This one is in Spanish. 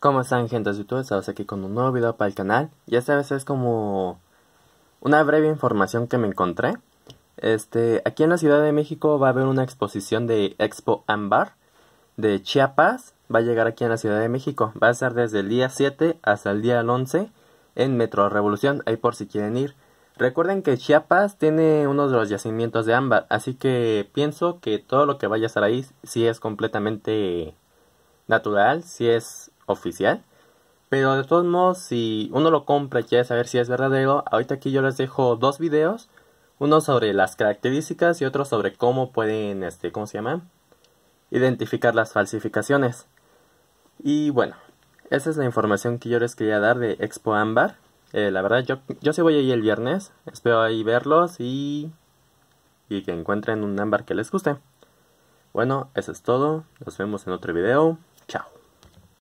¿Cómo están gente de YouTube? Estamos aquí con un nuevo video para el canal ya sabes es como una breve información que me encontré Este, aquí en la Ciudad de México va a haber una exposición de Expo Ambar De Chiapas, va a llegar aquí en la Ciudad de México Va a estar desde el día 7 hasta el día 11 en Metro Revolución, ahí por si quieren ir Recuerden que Chiapas tiene uno de los yacimientos de ámbar Así que pienso que todo lo que vaya a estar ahí Si es completamente natural, si es oficial. Pero de todos modos, si uno lo compra y quiere saber si es verdadero, ahorita aquí yo les dejo dos videos. Uno sobre las características y otro sobre cómo pueden, este, ¿cómo se llama? Identificar las falsificaciones. Y bueno, esa es la información que yo les quería dar de Expo Ámbar. Eh, la verdad, yo, yo sí voy ahí el viernes. Espero ahí verlos y, y que encuentren un ámbar que les guste. Bueno, eso es todo. Nos vemos en otro video. Chao.